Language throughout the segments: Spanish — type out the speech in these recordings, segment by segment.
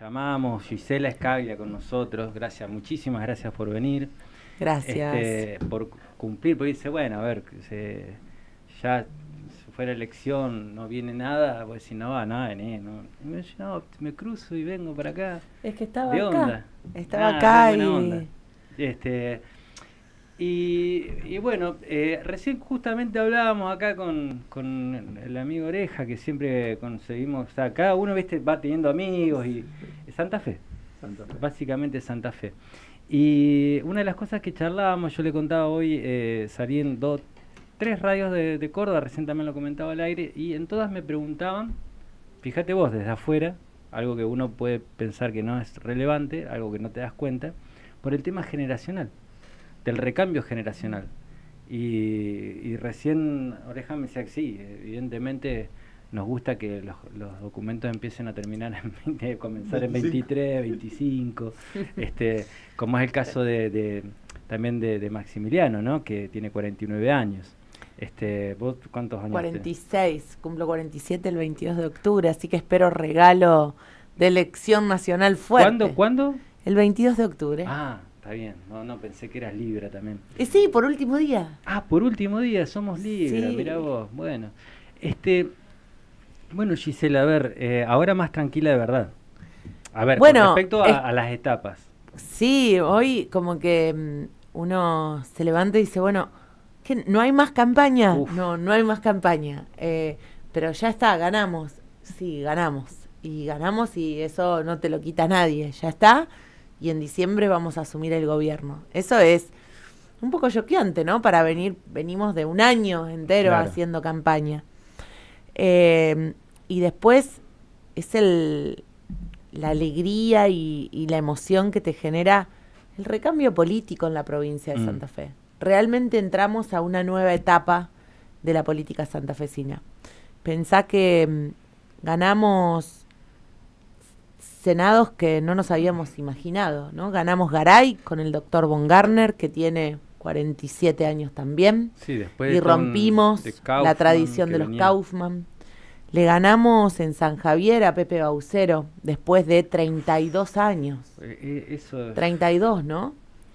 llamamos, Gisela Escaglia con nosotros, gracias, muchísimas gracias por venir. Gracias. Este, por cumplir, porque dice, bueno, a ver, se, ya si fuera elección, no viene nada, pues si no va, nada, va No. Me, cruzo y vengo para acá. Es que estaba acá. Estaba ah, acá y... Este, y, bueno, eh, recién justamente hablábamos acá con, el amigo Oreja, que siempre conseguimos, o sea, cada uno viste, va teniendo amigos y... Santa Fe. Santa Fe. Básicamente Santa Fe. Y una de las cosas que charlábamos, yo le contaba hoy, eh, salí en tres radios de, de Córdoba, recién también lo comentaba al aire, y en todas me preguntaban, fíjate vos, desde afuera, algo que uno puede pensar que no es relevante, algo que no te das cuenta, por el tema generacional del recambio generacional. Y, recién Oreja me decía que sí, evidentemente nos gusta que los, los documentos empiecen a terminar, en, comenzar en 23, 25, este, como es el caso de, también de, Maximiliano, ¿no? que tiene 49 años. Este, ¿Vos cuántos años? 46, cumplo 47 el 22 de octubre, así que espero regalo de elección nacional fuerte. ¿Cuándo? ¿Cuándo? El 22 de octubre. Ah, Está bien, no, no pensé que eras Libra también. Eh, sí, por último día. Ah, por último día, somos Libra, mira vos. Bueno, este, bueno Gisela, a ver, eh, ahora más tranquila de verdad. A ver, con respecto a, las etapas. Sí, hoy como que mm, uno se levanta y dice, bueno, que no hay más campaña. No, no hay más campaña. Eh, pero ya está, ganamos. Sí, ganamos. Y ganamos y eso no te lo quita nadie, ya está y en diciembre vamos a asumir el gobierno. Eso es un poco choqueante, ¿no? Para venir, venimos de un año entero haciendo campaña. Eh, y después es el, la alegría y, la emoción que te genera el recambio político en la provincia de mm. Santa Fe. Realmente entramos a una nueva etapa de la política santafesina. Pensá que mm, ganamos senados que no nos habíamos imaginado, ¿no? Ganamos Garay con el doctor Von Garner, que tiene 47 años también. después y rompimos la tradición de los Kaufman. Le ganamos en San Javier a Pepe Baucero después de 32 años. Eh, eh, eso... 32, ¿no?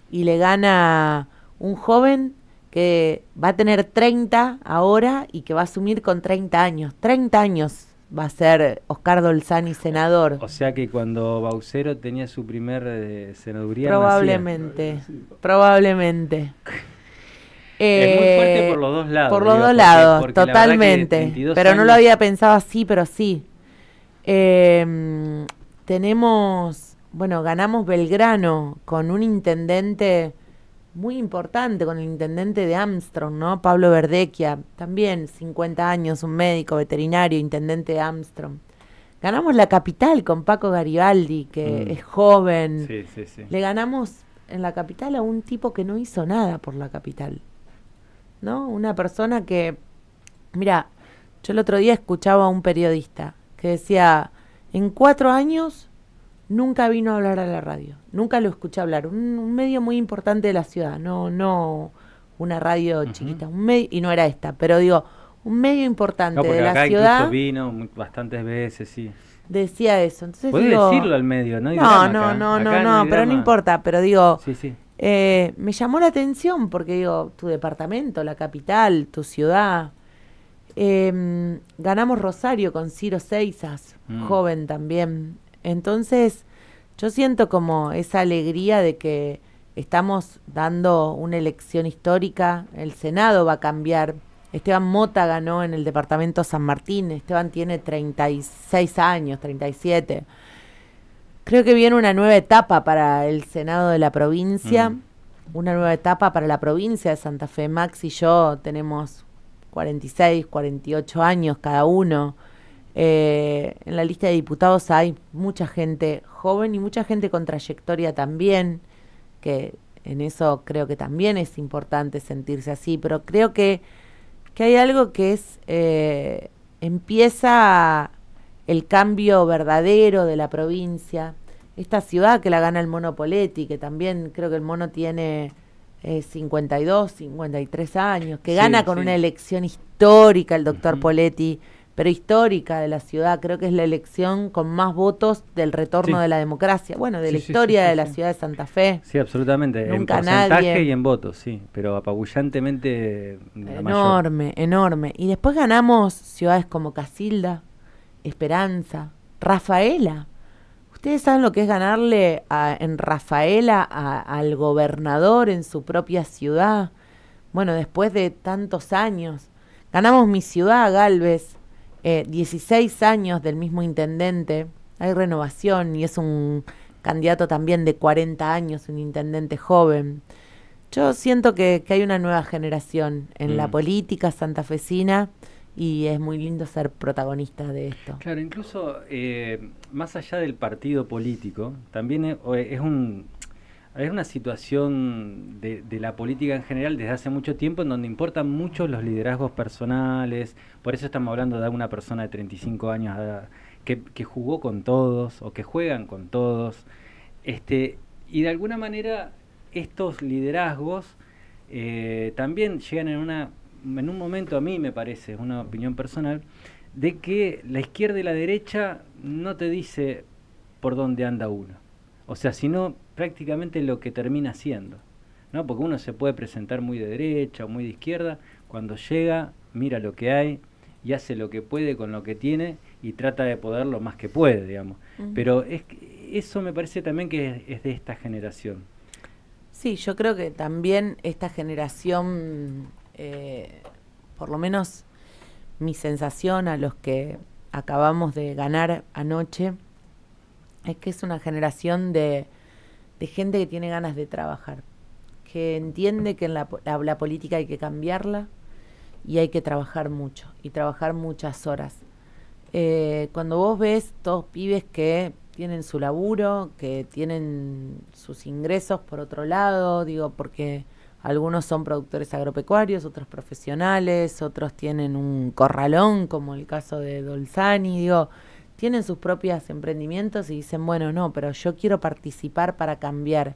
Y le gana un joven que va a tener 30 ahora y que va a asumir con 30 años. 30 años va a ser Oscar Dolzani senador. O sea que cuando Baucero tenía su primer eh, senaduría. Probablemente, probablemente. es muy fuerte eh, por los dos lados. Por los dos lados, totalmente. Pero no lo había pensado así, pero sí. Em, tenemos, bueno, ganamos Belgrano con un intendente muy importante con el intendente de Armstrong, ¿no? Pablo Verdequia, también 50 años, un médico veterinario, intendente de Armstrong. Ganamos la capital con Paco Garibaldi, que mm. es joven. Sí, sí, sí. Le ganamos en la capital a un tipo que no hizo nada por la capital. ¿No? Una persona que. Mira, yo el otro día escuchaba a un periodista que decía: en cuatro años nunca vino a hablar a la radio, nunca lo escuché hablar. Un, medio muy importante de la ciudad, no, no una radio chiquita, un medio, y no era esta, pero digo, un medio importante no, porque de acá la ciudad. vino bastantes veces, sí. Decía eso. Entonces, Puedes decirlo al medio, ¿no? no, no, no, no, pero no importa, pero digo. Sí, sí. Eh, me llamó la atención porque digo, tu departamento, la capital, tu ciudad. Em, ganamos Rosario con Ciro Seisas, mm. joven también. Entonces, yo siento como esa alegría de que estamos dando una elección histórica, el Senado va a cambiar. Esteban Mota ganó en el departamento San Martín, Esteban tiene 36 años, 37. Creo que viene una nueva etapa para el Senado de la provincia, mm. una nueva etapa para la provincia de Santa Fe. Max y yo tenemos 46, 48 años cada uno. Eh, en la lista de diputados hay mucha gente joven y mucha gente con trayectoria también, que en eso creo que también es importante sentirse así, pero creo que, que hay algo que es, eh, empieza el cambio verdadero de la provincia, esta ciudad que la gana el mono Poletti, que también creo que el mono tiene... Eh, 52, 53 años, que gana con una elección histórica el doctor Poletti, pero histórica de la ciudad. Creo que es la elección con más votos del retorno de la democracia, bueno, de la historia de la ciudad de Santa Fe. Sí, absolutamente. en porcentaje y en votos, sí, pero apabullantemente enorme, enorme. Y después ganamos ciudades como Casilda, Esperanza, Rafaela. Ustedes saben lo que es ganarle a, en Rafaela al gobernador en su propia ciudad. Bueno, después de tantos años. Ganamos mi ciudad, Galvez eh, 16 años del mismo intendente, hay renovación y es un candidato también de 40 años, un intendente joven. Yo siento que, hay una nueva generación en la mm. política santafesina y es muy lindo ser protagonista de esto. Claro, incluso eh, más allá del partido político, también eh, es un, es una situación de, la política en general desde hace mucho tiempo en donde importan mucho los liderazgos personales, por eso estamos hablando de una persona de 35 años que, jugó con todos o que juegan con todos. Este, y de alguna manera estos liderazgos eh, también llegan en, una, en un momento, a mí me parece, es una opinión personal, de que la izquierda y la derecha no te dice por dónde anda uno. O sea, si no prácticamente lo que termina siendo. ¿no? Porque uno se puede presentar muy de derecha o muy de izquierda, cuando llega, mira lo que hay y hace lo que puede con lo que tiene y trata de poder lo más que puede, digamos. Pero es, eso me parece también que es, de esta generación. Sí, yo creo que también esta generación, eh, por lo menos mi sensación a los que acabamos de ganar anoche, es que es una generación de de gente que tiene ganas de trabajar, que entiende que en la, política hay que cambiarla y hay que trabajar mucho y trabajar muchas horas. Eh, cuando vos ves todos pibes que tienen su laburo, que tienen sus ingresos por otro lado, digo, porque algunos son productores agropecuarios, otros profesionales, otros tienen un corralón, como el caso de Dolzani, digo, tienen sus propios emprendimientos y dicen, bueno, no, pero yo quiero participar para cambiar.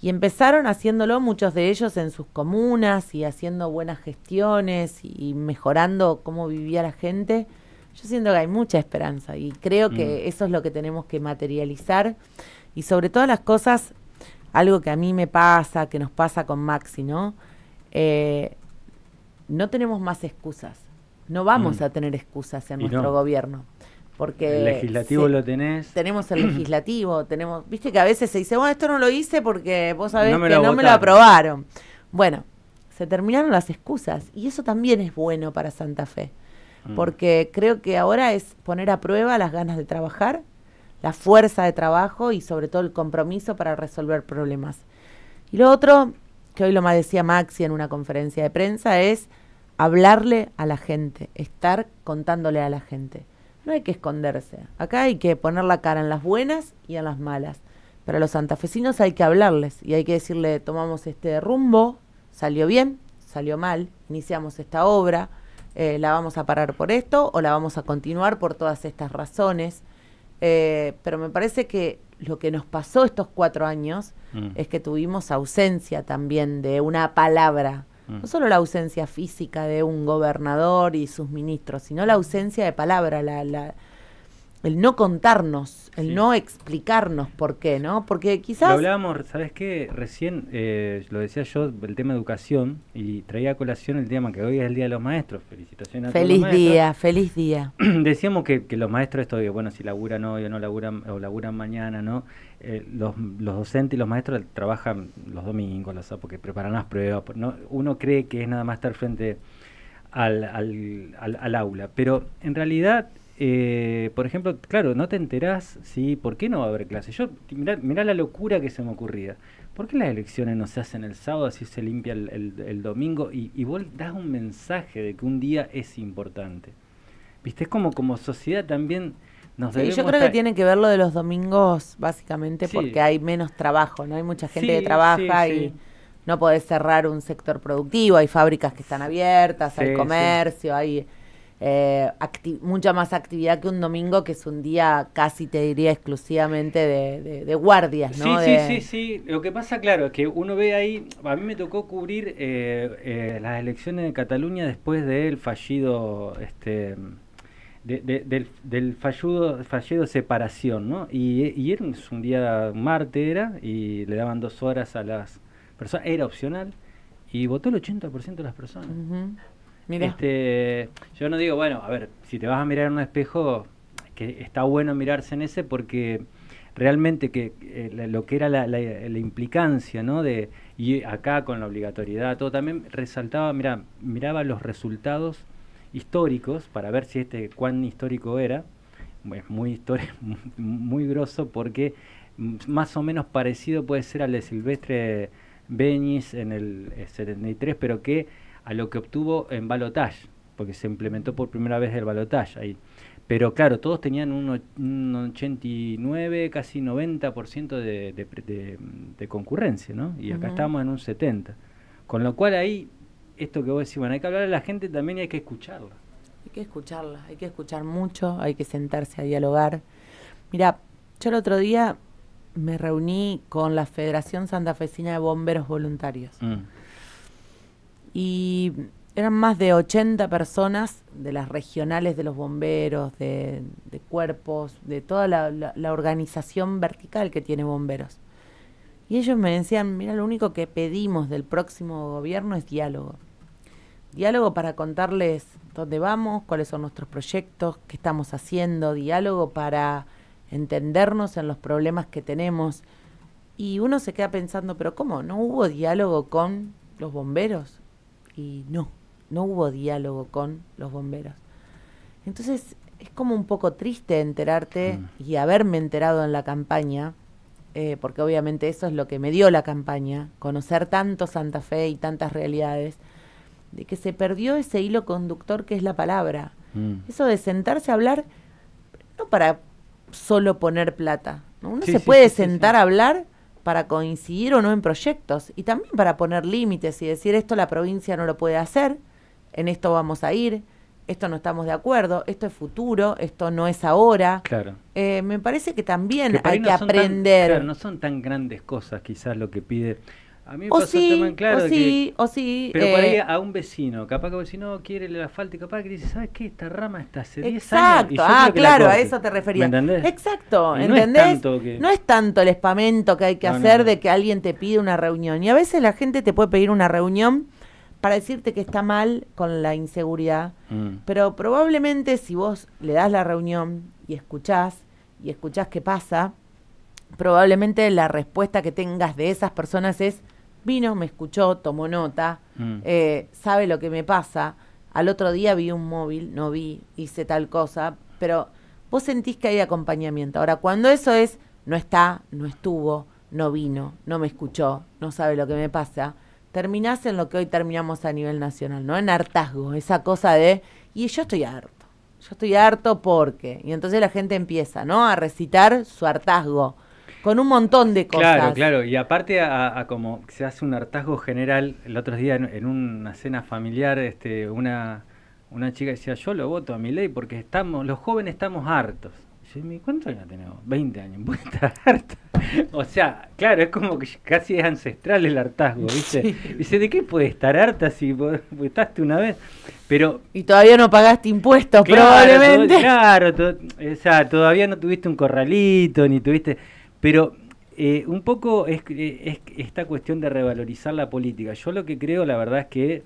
Y empezaron haciéndolo muchos de ellos en sus comunas y haciendo buenas gestiones y mejorando cómo vivía la gente. Yo siento que hay mucha esperanza y creo que mm. eso es lo que tenemos que materializar y sobre todas las cosas, algo que a mí me pasa, que nos pasa con Maxi, ¿no? Eh, no tenemos más excusas. No vamos mm. a tener excusas en nuestro gobierno. Porque el legislativo lo tenés. Tenemos el legislativo, tenemos, viste que a veces se dice, bueno, esto no lo hice porque vos sabés que no me lo aprobaron. Bueno, se terminaron las excusas y eso también es bueno para Santa Fe, mm. porque creo que ahora es poner a prueba las ganas de trabajar, la fuerza de trabajo y sobre todo el compromiso para resolver problemas. Y lo otro, que hoy lo más decía Maxi en una conferencia de prensa, es hablarle a la gente, estar contándole a la gente. No hay que esconderse. Acá hay que poner la cara en las buenas y en las malas. Pero a los santafesinos hay que hablarles y hay que decirle, tomamos este rumbo, salió bien, salió mal, iniciamos esta obra, eh, la vamos a parar por esto o la vamos a continuar por todas estas razones. Eh, pero me parece que lo que nos pasó estos cuatro años mm. es que tuvimos ausencia también de una palabra. Mm. No solo la ausencia física de un gobernador y sus ministros, sino la ausencia de palabra, la el no contarnos, el no explicarnos por qué, ¿no? Porque quizás... Lo hablábamos, ¿sabes qué? Recién eh, lo decía yo, el tema educación, y traía a colación el tema que hoy es el Día de los Maestros. Felicitaciones feliz a todos Feliz día, feliz día. Decíamos que, que, los maestros, esto bueno, si laburan hoy o no laburan, o laburan mañana, ¿no? Eh, los, los, docentes y los maestros trabajan los domingos, los, porque preparan las pruebas. Uno cree que es nada más estar frente al, al, al aula, pero en realidad eh, por ejemplo, claro, no te enterás, ¿sí? ¿Por qué no va a haber clases? Yo, mirá, la locura que se me ocurría. ¿Por qué las elecciones no se hacen el sábado, si se limpia el, domingo? Y, vos das un mensaje de que un día es importante. ¿Viste? Es como, como sociedad también nos sí, Yo creo que tiene que ver lo de los domingos, básicamente, porque hay menos trabajo, ¿no? Hay mucha gente que trabaja y no podés cerrar un sector productivo, hay fábricas que están abiertas, hay comercio, hay eh, mucha más actividad que un domingo, que es un día casi, te diría, exclusivamente de, guardias, Sí, sí, sí, sí. Lo que pasa, claro, es que uno ve ahí, a mí me tocó cubrir eh, eh, las elecciones de Cataluña después del fallido, este, del, fallido, separación, ¿no? Y, era un, día martes, era, y le daban dos horas a las personas, era opcional, y votó el 80% de las personas. Este, yo no digo, bueno, a ver, si te vas a mirar en un espejo, que está bueno mirarse en ese porque realmente que eh, lo que era la, implicancia, ¿no? De, y acá con la obligatoriedad, todo también resaltaba, mira, miraba los resultados históricos para ver si este cuán histórico era. Es muy, muy, muy grosso porque más o menos parecido puede ser al de Silvestre Beñiz en el 73, eh, pero que a lo que obtuvo en balotage, porque se implementó por primera vez el balotage ahí. Pero claro, todos tenían un, 89, casi 90% de, de, de, concurrencia, ¿no? Y acá estamos en un 70%. Con lo cual ahí, esto que vos decís, bueno, hay que hablar a la gente también y hay que escucharla. Hay que escucharla, hay que escuchar mucho, hay que sentarse a dialogar. Mira, yo el otro día me reuní con la Federación Santa Santafesina de Bomberos Voluntarios. Mm y eran más de 80 personas de las regionales, de los bomberos, de, cuerpos, de toda la, la, organización vertical que tiene bomberos. Y ellos me decían, mira, lo único que pedimos del próximo gobierno es diálogo. Diálogo para contarles dónde vamos, cuáles son nuestros proyectos, qué estamos haciendo, diálogo para entendernos en los problemas que tenemos. Y uno se queda pensando, pero ¿cómo? ¿No hubo diálogo con los bomberos? y no, no hubo diálogo con los bomberos. Entonces es como un poco triste enterarte mm. y haberme enterado en la campaña, eh, porque obviamente eso es lo que me dio la campaña, conocer tanto Santa Fe y tantas realidades, de que se perdió ese hilo conductor que es la palabra. Mm. Eso de sentarse a hablar, no para solo poner plata, uno se puede sentar a hablar para coincidir o no en proyectos y también para poner límites y decir esto la provincia no lo puede hacer, en esto vamos a ir, esto no estamos de acuerdo, esto es futuro, esto no es ahora. Claro. Eh, me parece que también hay que aprender. no son tan grandes cosas quizás lo que pide a mí me o sí, claro. O sí, o sí. Pero para eh. a un vecino, capaz que un vecino quiere el asfalto y capaz que dice, ¿sabes qué? Esta rama está hace 10 años. Exacto, ah, claro, a eso te refería. entendés? Exacto, ¿entendés? No es, tanto el espamento que hay que hacer de que alguien te pide una reunión. Y a veces la gente te puede pedir una reunión para decirte que está mal con la inseguridad. Mm. Pero probablemente si vos le das la reunión y escuchás, y escuchás qué pasa, probablemente la respuesta que tengas de esas personas es Vino, me escuchó, tomó nota, mm. eh, sabe lo que me pasa. Al otro día vi un móvil, no vi, hice tal cosa, pero vos sentís que hay acompañamiento. Ahora, cuando eso es, no está, no estuvo, no vino, no me escuchó, no sabe lo que me pasa, terminás en lo que hoy terminamos a nivel nacional, ¿no? En hartazgo, esa cosa de, y yo estoy harto, yo estoy harto porque. Y entonces la gente empieza, ¿no? A recitar su hartazgo con un montón de cosas. Claro, claro. Y aparte a, como se hace un hartazgo general, el otro día en, una cena familiar, este, una, chica decía, yo lo voto a mi ley porque estamos, los jóvenes estamos hartos. Yo me ¿cuántos años tenemos? 20 años, ¿Puedo estar harta. O sea, claro, es como que casi es ancestral el hartazgo, ¿viste? Dice, ¿de qué puede estar harta si votaste una vez? Pero, y todavía no pagaste impuestos, probablemente. claro, o sea, todavía no tuviste un corralito, ni tuviste... Pero eh, un poco es, eh, es, esta cuestión de revalorizar la política. Yo lo que creo, la verdad, es que,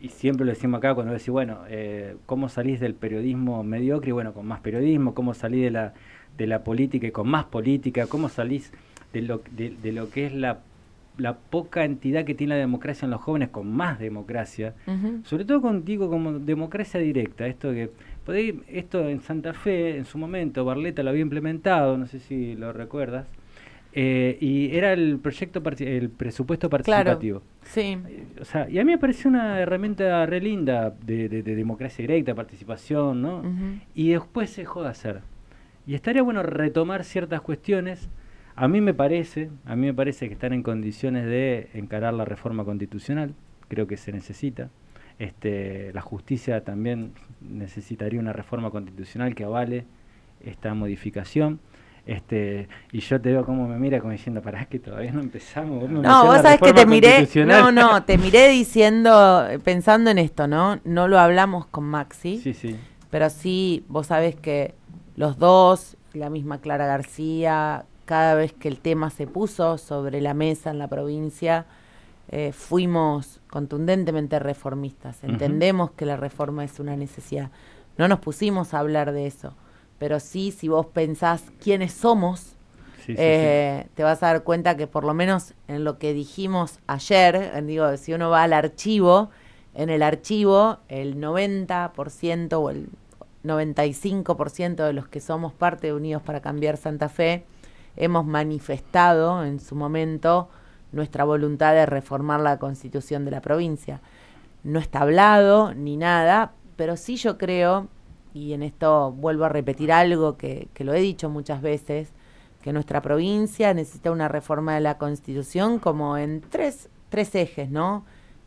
y siempre lo decimos acá cuando decimos, bueno, eh, ¿cómo salís del periodismo mediocre? Bueno, con más periodismo, ¿cómo salís de la, política y con más política? ¿Cómo salís de lo, de, lo que es la la poca entidad que tiene la democracia en los jóvenes con más democracia, sobre todo contigo como democracia directa, esto que esto en Santa Fe, en su momento, Barleta lo había implementado, no sé si lo recuerdas. Eh, y era el proyecto el presupuesto participativo. sí. Eh, o sea, y a mí me pareció una herramienta re linda de, democracia directa, participación, ¿no? Y después se dejó de hacer. Y estaría bueno retomar ciertas cuestiones. A mí me parece, a mí me parece que están en condiciones de encarar la reforma constitucional, creo que se necesita. Este, la justicia también necesitaría una reforma constitucional que avale esta modificación. Este, y yo te veo cómo me mira como diciendo, pará que todavía no empezamos. no, vos sabés que te miré, no, diciendo, pensando en esto, ¿no? No lo hablamos con Maxi. Pero sí, vos sabés que los dos, la misma Clara García, cada vez que el tema se puso sobre la mesa en la provincia, eh, fuimos contundentemente reformistas. Entendemos que la reforma es una necesidad. No nos pusimos a hablar de eso, pero sí, si vos pensás quiénes somos, eh, te vas a dar cuenta que por lo menos en lo que dijimos ayer, digo, si uno va al archivo, en el archivo el 90% o el 95% de los que somos parte de Unidos para Cambiar Santa Fe hemos manifestado en su momento nuestra voluntad de reformar la constitución de la provincia. No está hablado ni nada, pero sí yo creo, y en esto vuelvo a repetir algo que, lo he dicho muchas veces, que nuestra provincia necesita una reforma de la constitución como en tres, tres ejes, ¿no?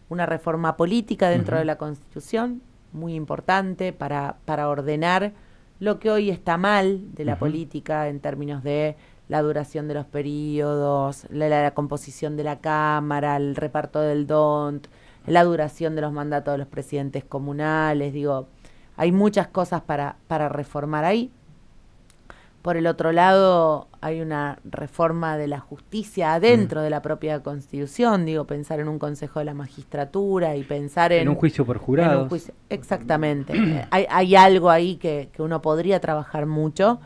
Una reforma política dentro de la constitución, muy importante para, para ordenar lo que hoy está mal de la política en términos de la duración de los periodos, la, composición de la Cámara, el reparto del DONT, la duración de los mandatos de los presidentes comunales, digo, hay muchas cosas para, para reformar ahí. Por el otro lado, hay una reforma de la justicia adentro mm. de la propia Constitución, digo, pensar en un Consejo de la Magistratura y pensar en... en un juicio por jurado. Exactamente. hay, hay, algo ahí que, que uno podría trabajar mucho.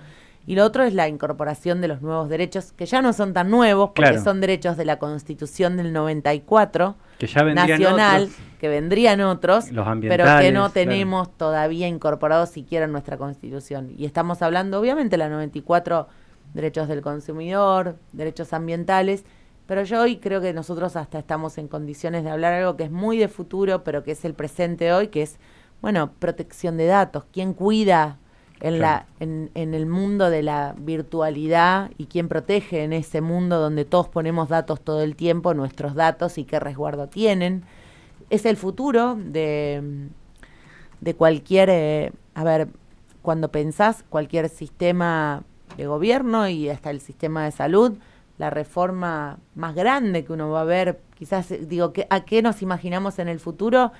Y lo otro es la incorporación de los nuevos derechos, que ya no son tan nuevos, porque son derechos de la Constitución del 94 que nacional, que vendrían otros, pero que no tenemos todavía incorporados siquiera en nuestra Constitución. Y estamos hablando, obviamente, la 94, derechos del consumidor, derechos ambientales, pero yo hoy creo que nosotros hasta estamos en condiciones de hablar algo que es muy de futuro, pero que es el presente hoy, que es, bueno, protección de datos, quién cuida en, la, en, el mundo de la virtualidad y quién protege en ese mundo donde todos ponemos datos todo el tiempo, nuestros datos y qué resguardo tienen. Es el futuro de, de cualquier, eh, a ver, cuando pensás cualquier sistema de gobierno y hasta el sistema de salud, la reforma más grande que uno va a ver, quizás digo, ¿a qué nos imaginamos en el futuro?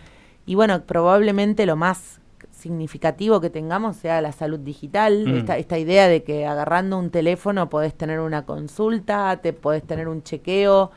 Y bueno, probablemente lo más significativo que tengamos sea la salud digital, mm. esta, idea de que agarrando un teléfono podés tener una consulta, te podés tener un chequeo,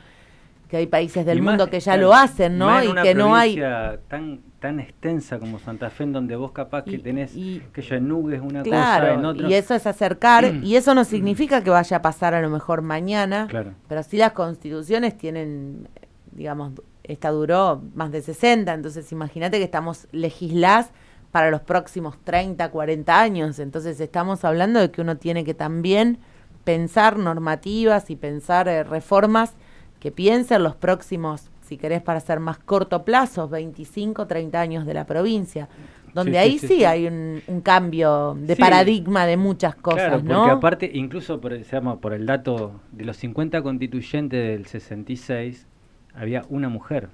que hay países del mundo que ya lo hacen, ¿no? y que no hay... Tan, tan extensa como Santa Fe, en donde vos capaz que tenés y, que ya nubes una cosa en otra. Y eso es acercar, mm. y eso no significa que vaya a pasar a lo mejor mañana, pero si las constituciones tienen, digamos, esta duró más de 60, entonces imagínate que estamos legislás para los próximos 30, 40 años. Entonces estamos hablando de que uno tiene que también pensar normativas y pensar eh, reformas que piensen los próximos, si querés para ser más corto plazo, 25, 30 años de la provincia. Donde ahí sí, hay un, cambio de paradigma de muchas cosas, claro, porque aparte, incluso por, por el dato de los 50 constituyentes del 66, había una mujer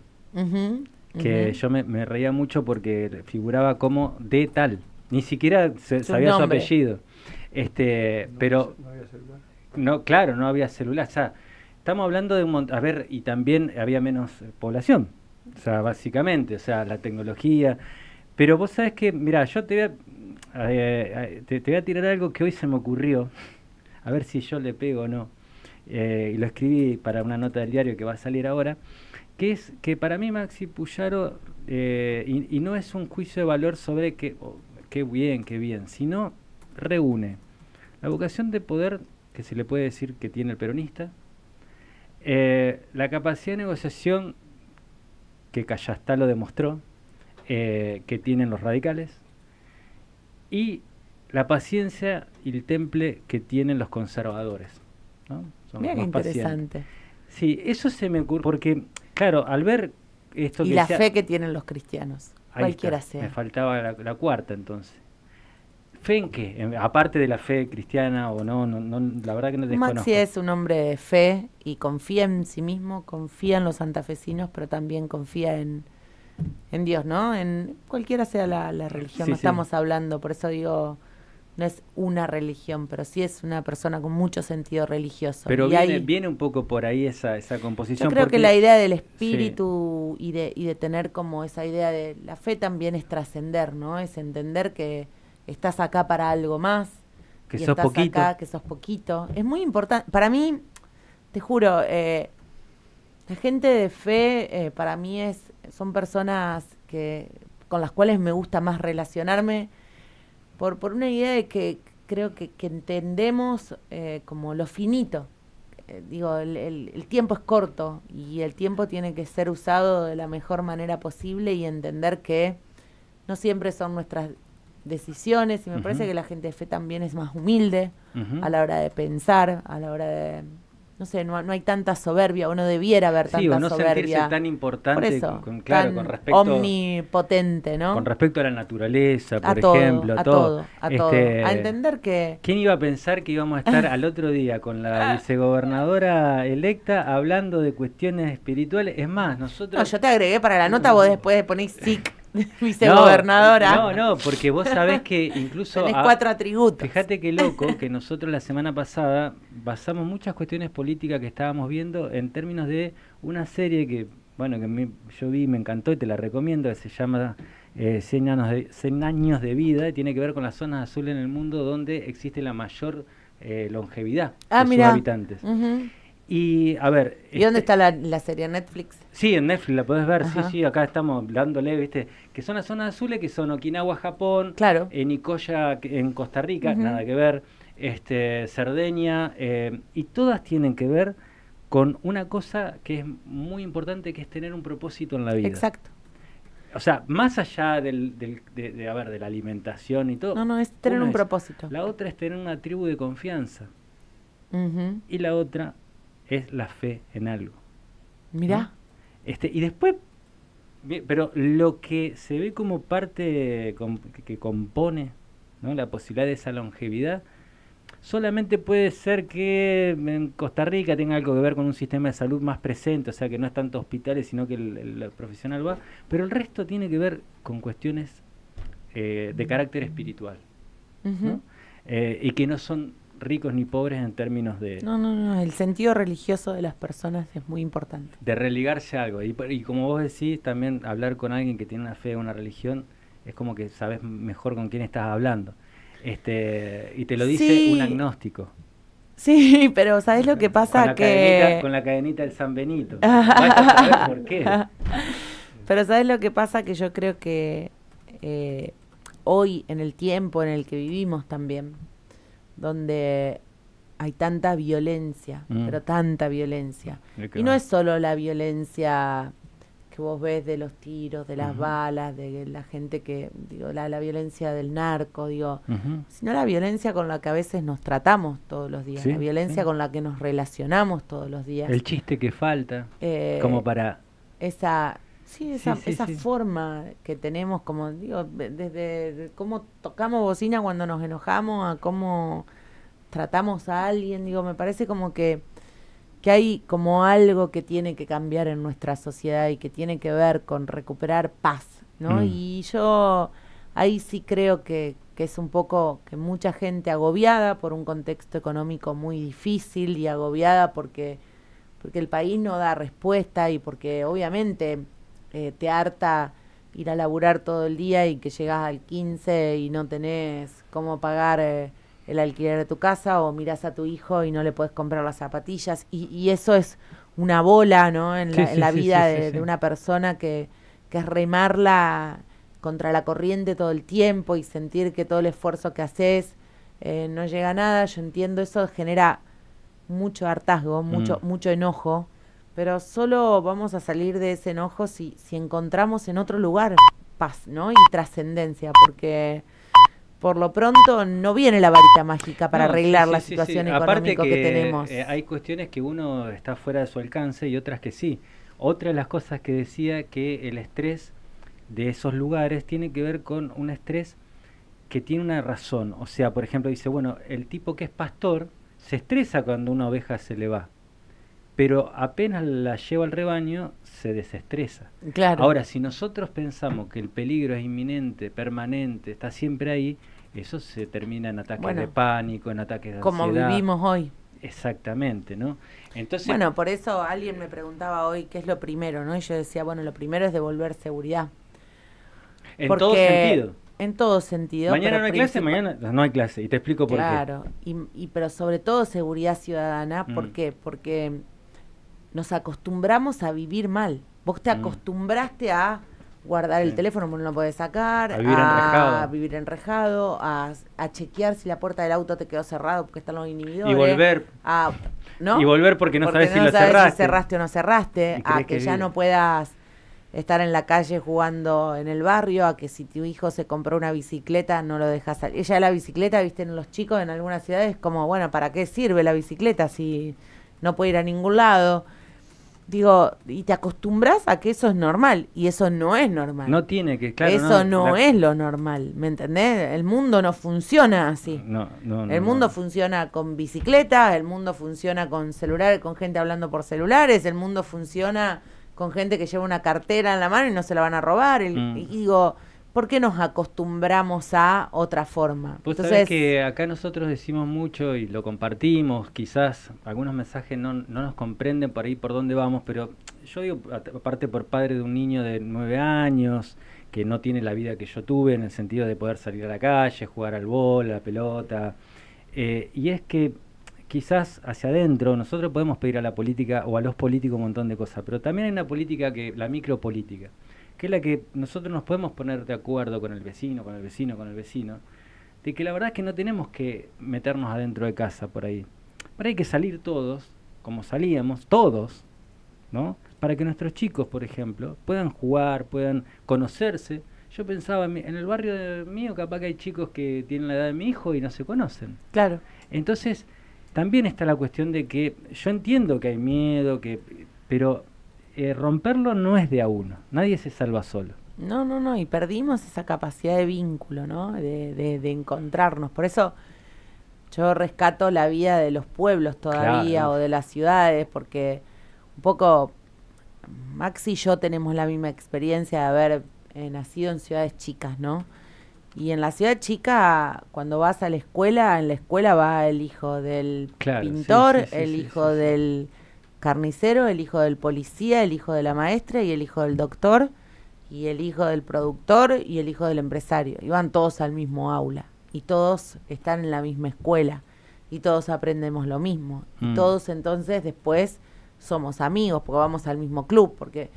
que yo me, reía mucho porque figuraba como de tal. Ni siquiera sabía su apellido. Este, pero no había celular. No, claro, no había celular. O sea, estamos hablando de un montón. A ver, y también había menos eh, población. O sea, básicamente, o sea, la tecnología. Pero vos sabés que, mira, yo te voy a, eh, eh, te, te voy a tirar algo que hoy se me ocurrió. A ver si yo le pego o no. Eh, y lo escribí para una nota del diario que va a salir ahora, que es que para mí Maxi Puyaro, eh, y, no es un juicio de valor sobre que qué bien, qué bien, sino reúne la vocación de poder que se le puede decir que tiene el peronista, eh, la capacidad de negociación que Callastá lo demostró, que tienen los radicales, y la paciencia y el temple que tienen los conservadores. ¿no? Son Mira interesante. Sí, eso se me ocurre, porque, claro, al ver esto... Y la fe que tienen los cristianos, cualquiera sea. Me faltaba la, cuarta entonces. ¿Fe en qué? aparte de la fe cristiana o no, no, la verdad que no te Maxi es un hombre de fe y confía en sí mismo, confía en los santafesinos, pero también confía en, en Dios, ¿no? En cualquiera sea la, religión, estamos hablando, por eso digo no es una religión, pero sí es una persona con mucho sentido religioso. Pero viene, viene, un poco por ahí esa, esa composición. Yo creo que la idea del espíritu y, de, y de tener como esa idea de la fe también es trascender, ¿no? Es entender que estás acá para algo más. Que estás Acá, que sos poquito. Es muy importante. Para mí, te juro, eh, la gente de fe eh, para mí es son personas que con las cuales me gusta más relacionarme por, por una idea de que creo que, entendemos eh, como lo finito. Eh, digo, el, el, tiempo es corto y el tiempo tiene que ser usado de la mejor manera posible y entender que no siempre son nuestras decisiones y me parece que la gente de fe también es más humilde a la hora de pensar, a la hora de no sé, no, no, hay tanta soberbia, uno debiera haber tanta sí, o soberbia. Sentirse tan importante, con, claro, con respecto. Omnipotente, ¿no? Con respecto a la naturaleza, por ejemplo, a todo. a todo. Este, a entender que. ¿Quién iba a pensar que íbamos a estar al otro día con la vicegobernadora electa hablando de cuestiones espirituales? Es más, nosotros. No, yo te agregué para la nota, mm. vos después ponés SIC vicegobernadora. ¿ah? No, no, porque vos sabés que incluso... Tenés cuatro atributos. Fíjate qué loco que nosotros la semana pasada basamos muchas cuestiones políticas que estábamos viendo en términos de una serie que, bueno, que yo vi, me encantó y te la recomiendo, que se llama eh, 100, años de, de vida, y tiene que ver con las zonas azules en el mundo donde existe la mayor eh, longevidad ah, de sus habitantes. Y a ver. ¿Y dónde este está la, la, serie Netflix? Sí, en Netflix la puedes ver, sí, sí, acá estamos dándole, viste, que son las zonas azules, que son Okinawa, Japón, claro. en eh, Nicoya, en Costa Rica, nada que ver, este, Cerdeña, eh, y todas tienen que ver con una cosa que es muy importante, que es tener un propósito en la vida. Exacto. O sea, más allá del, del de, a ver, de la alimentación y todo. No, no, es tener un propósito. La otra es tener una tribu de confianza. Y la otra es la fe en algo. Mirá. Este, y después, pero lo que se ve como parte que compone ¿no? la posibilidad de esa longevidad, solamente puede ser que en Costa Rica tenga algo que ver con un sistema de salud más presente, o sea, que no es tanto hospitales, sino que el, profesional va, pero el resto tiene que ver con cuestiones eh, de carácter espiritual, eh, y que no son ricos ni pobres en términos de... No, no, no, el sentido religioso de las personas es muy importante. De religarse algo. Y, y como vos decís, también hablar con alguien que tiene una fe, una religión, es como que sabes mejor con quién estás hablando. Este, y te lo dice un agnóstico. Sí, pero ¿sabes lo que pasa? Con la que... Cadenita, con la cadenita del San Benito. por qué. Pero ¿sabes lo que pasa? Que yo creo que eh, hoy, en el tiempo en el que vivimos también, donde hay tanta violencia, mm. pero tanta violencia. Y no es solo la violencia que vos ves de los tiros, de las balas, de la gente que, digo, la, violencia del narco, digo, sino la violencia con la que a veces nos tratamos todos los días, la violencia con la que nos relacionamos todos los días. El chiste que falta, eh, como para... Esa, Sí, esa, esa forma que tenemos, como digo, desde cómo tocamos bocina cuando nos enojamos a cómo tratamos a alguien, digo, me parece como que, que hay como algo que tiene que cambiar en nuestra sociedad y que tiene que ver con recuperar paz, ¿no? Mm. Y yo ahí sí creo que, que es un poco que mucha gente agobiada por un contexto económico muy difícil y agobiada porque, porque el país no da respuesta y porque obviamente eh, te harta ir a laburar todo el día y que llegas al 15 y no tenés cómo pagar eh, el alquiler de tu casa o miras a tu hijo y no le puedes comprar las zapatillas. Y, eso es una bola, ¿no? En la, vida de, una persona que, es remarla contra la corriente todo el tiempo y sentir que todo el esfuerzo que haces eh, no llega a nada. Yo entiendo, eso genera mucho hartazgo, mucho, mm. mucho enojo. Pero solo vamos a salir de ese enojo si, si encontramos en otro lugar paz, ¿no? Y trascendencia, porque por lo pronto no viene la varita mágica para arreglar las la situación económica que, que, tenemos. Eh, hay cuestiones que uno está fuera de su alcance y otras que sí. Otra de las cosas que decía que el estrés de esos lugares tiene que ver con un estrés que tiene una razón. O sea, por ejemplo, dice, bueno, el tipo que es pastor se estresa cuando una oveja se le va pero apenas la lleva al rebaño, se desestresa. Claro. Ahora, si nosotros pensamos que el peligro es inminente, permanente, está siempre ahí, eso se termina en ataques de pánico, en ataques de como ansiedad. Como vivimos hoy. Exactamente, ¿no? Entonces, bueno, por eso alguien me preguntaba hoy qué es lo primero, ¿no? Y yo decía, bueno, lo primero es devolver seguridad. En todo sentido. En todo sentido. Mañana no hay clase, mañana no hay clase. Y te explico por qué. Claro, y, pero sobre todo seguridad ciudadana. ¿Por mm. qué? Porque nos acostumbramos a vivir mal. Vos te mm. acostumbraste a guardar el teléfono porque no lo podés sacar, a vivir enrejado, a, chequear si la puerta del auto te quedó cerrado porque están los inhibidores. Y volver. Y volver porque no sabes si lo cerraste. o no cerraste, a que, ya no puedas estar en la calle jugando en el barrio, a que si tu hijo se compró una bicicleta no lo dejas salir. Ella la bicicleta, viste, en los chicos en algunas ciudades, como, bueno, ¿para qué sirve la bicicleta si no puede ir a ningún lado? Digo, y te acostumbras a que eso es normal, y eso no es normal. No tiene que, claro. Eso no, es lo normal, ¿me entendés? El mundo no funciona así. No, el mundo funciona con bicicleta, el mundo funciona con celular, con gente hablando por celulares, el mundo funciona con gente que lleva una cartera en la mano y no se la van a robar. El, mm. digo, ¿Por qué nos acostumbramos a otra forma. Pues Entonces que acá nosotros decimos mucho y lo compartimos, quizás algunos mensajes no, nos comprenden por ahí por dónde vamos, pero yo digo, aparte por padre de un niño de nueve años, que no tiene la vida que yo tuve en el sentido de poder salir a la calle, jugar al bol, a la pelota. Eh, y es que quizás hacia adentro nosotros podemos pedir a la política o a los políticos un montón de cosas, pero también hay una política que, la micropolítica que es la que nosotros nos podemos poner de acuerdo con el vecino, con el vecino, con el vecino, de que la verdad es que no tenemos que meternos adentro de casa por ahí. Pero hay que salir todos, como salíamos, todos, ¿no? Para que nuestros chicos, por ejemplo, puedan jugar, puedan conocerse. Yo pensaba, en el barrio mío capaz que hay chicos que tienen la edad de mi hijo y no se conocen. Claro. Entonces, también está la cuestión de que yo entiendo que hay miedo, que pero eh, romperlo no es de a uno, nadie se salva solo. No, no, no, y perdimos esa capacidad de vínculo, ¿no? De, de, encontrarnos. Por eso yo rescato la vida de los pueblos todavía o de las ciudades, porque un poco Max y yo tenemos la misma experiencia de haber eh, nacido en ciudades chicas, ¿no? Y en la ciudad chica, cuando vas a la escuela, en la escuela va el hijo del pintor, el hijo del carnicero, el hijo del policía, el hijo de la maestra y el hijo del doctor y el hijo del productor y el hijo del empresario. Y van todos al mismo aula y todos están en la misma escuela y todos aprendemos lo mismo. Y mm. todos entonces después somos amigos porque vamos al mismo club, porque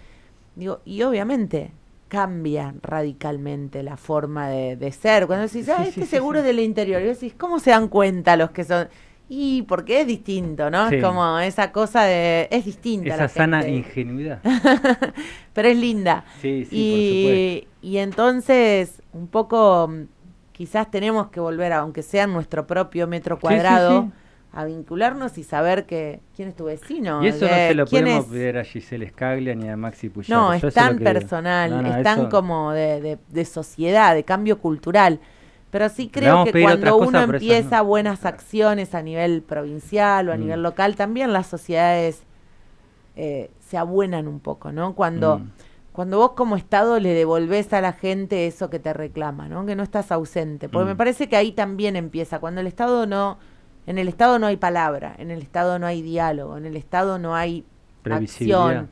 digo, y obviamente cambia radicalmente la forma de, ser. Cuando decís, ah, este seguro es del interior, y decís, ¿cómo se dan cuenta los que son? Y porque es distinto, ¿no? Es como esa cosa de. Es distinta. Esa sana ingenuidad. Pero es linda. Sí, sí, y, Y entonces, un poco, mm, quizás tenemos que volver, aunque sea en nuestro propio metro cuadrado, a vincularnos y saber que quién es tu vecino. Y eso no se lo podemos pedir a Giselle Scaglia ni a Maxi Puyol. No, es tan personal, es tan como de, de sociedad, de cambio cultural. Pero sí creo que cuando uno empieza buenas acciones a nivel provincial o a mm. nivel local, también las sociedades eh, se abuenan un poco, ¿no? Cuando, mm. cuando vos como Estado le devolvés a la gente eso que te reclama, ¿no? Que no estás ausente. Porque me mm. parece que ahí también empieza. Cuando el Estado no... En el Estado no hay palabra, en el Estado no hay diálogo, en el Estado no hay acción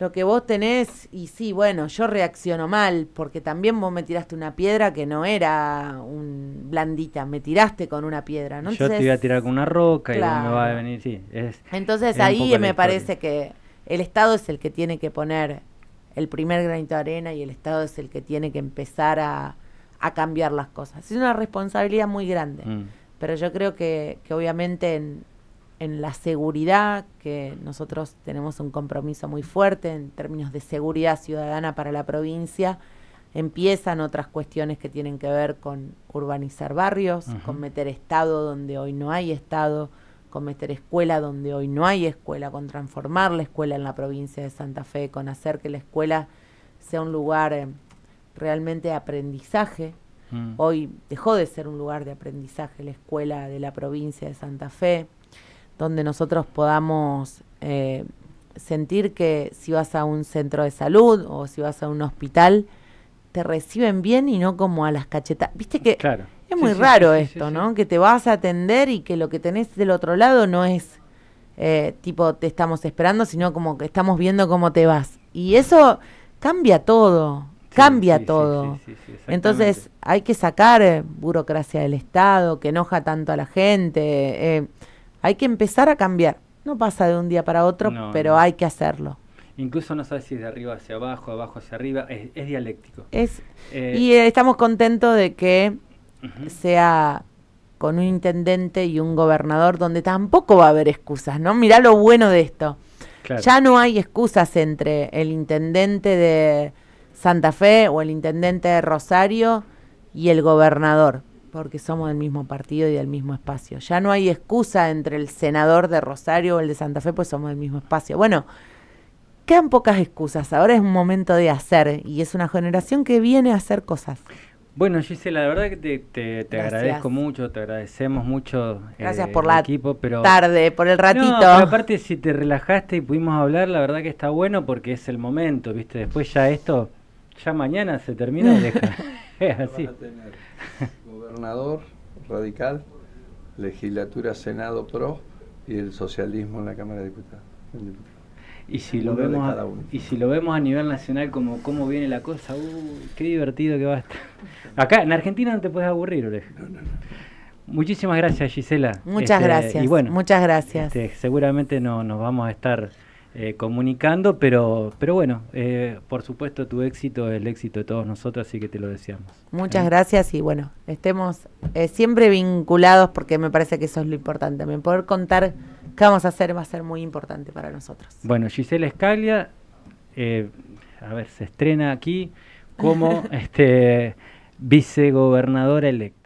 lo que vos tenés, y sí, bueno, yo reacciono mal, porque también vos me tiraste una piedra que no era un blandita, me tiraste con una piedra, ¿no? Yo te iba a tirar con una roca y me va a venir, sí. Entonces ahí me parece que el Estado es el que tiene que poner el primer granito de arena y el Estado es el que tiene que empezar a, cambiar las cosas. Es una responsabilidad muy grande, mm. pero yo creo que, que obviamente en, en la seguridad, que nosotros tenemos un compromiso muy fuerte en términos de seguridad ciudadana para la provincia, empiezan otras cuestiones que tienen que ver con urbanizar barrios, con meter Estado donde hoy no hay Estado, con meter escuela donde hoy no hay escuela, con transformar la escuela en la provincia de Santa Fe, con hacer que la escuela sea un lugar eh, realmente de aprendizaje. Mm. Hoy dejó de ser un lugar de aprendizaje la escuela de la provincia de Santa Fe donde nosotros podamos eh, sentir que si vas a un centro de salud o si vas a un hospital, te reciben bien y no como a las cachetas. Viste que es muy raro esto, ¿no? Que te vas a atender y que lo que tenés del otro lado no es eh, tipo te estamos esperando, sino como que estamos viendo cómo te vas. Y eso cambia todo, cambia todo. Entonces hay que sacar eh, burocracia del Estado que enoja tanto a la gente. Eh, hay que empezar a cambiar. No pasa de un día para otro, pero hay que hacerlo. Incluso no sabes si es de arriba hacia abajo, abajo hacia arriba, es, dialéctico. Es, eh, y eh, estamos contentos de que sea con un intendente y un gobernador donde tampoco va a haber excusas, ¿no? Mirá lo bueno de esto. Ya no hay excusas entre el intendente de Santa Fe o el intendente de Rosario y el gobernador porque somos del mismo partido y del mismo espacio. Ya no hay excusa entre el senador de Rosario o el de Santa Fe, pues somos del mismo espacio. Bueno, quedan pocas excusas, ahora es un momento de hacer y es una generación que viene a hacer cosas. Bueno, Gisela, la verdad que te, agradezco mucho, te agradecemos mucho. Gracias eh, por la equipo, pero, tarde, por el ratito. aparte, si te relajaste y pudimos hablar, la verdad que está bueno porque es el momento, ¿viste? Después ya esto, ya mañana se termina y deja. así. gobernador radical, legislatura Senado PRO y el socialismo en la Cámara de Diputados. Y si, lo vemos a, y si lo vemos a nivel nacional como cómo viene la cosa, uy, qué divertido que va a estar. Acá en Argentina no te puedes aburrir, Oleg. Muchísimas gracias, Gisela. Muchas este, gracias. Y bueno, muchas gracias. Este, seguramente no, nos vamos a estar eh, comunicando, pero, pero bueno, eh, por supuesto tu éxito es el éxito de todos nosotros, así que te lo deseamos. Muchas gracias y bueno, estemos eh, siempre vinculados porque me parece que eso es lo importante también, poder contar qué vamos a hacer va a ser muy importante para nosotros. Bueno, Gisela Escalia, a ver, se estrena aquí como este vicegobernadora electa.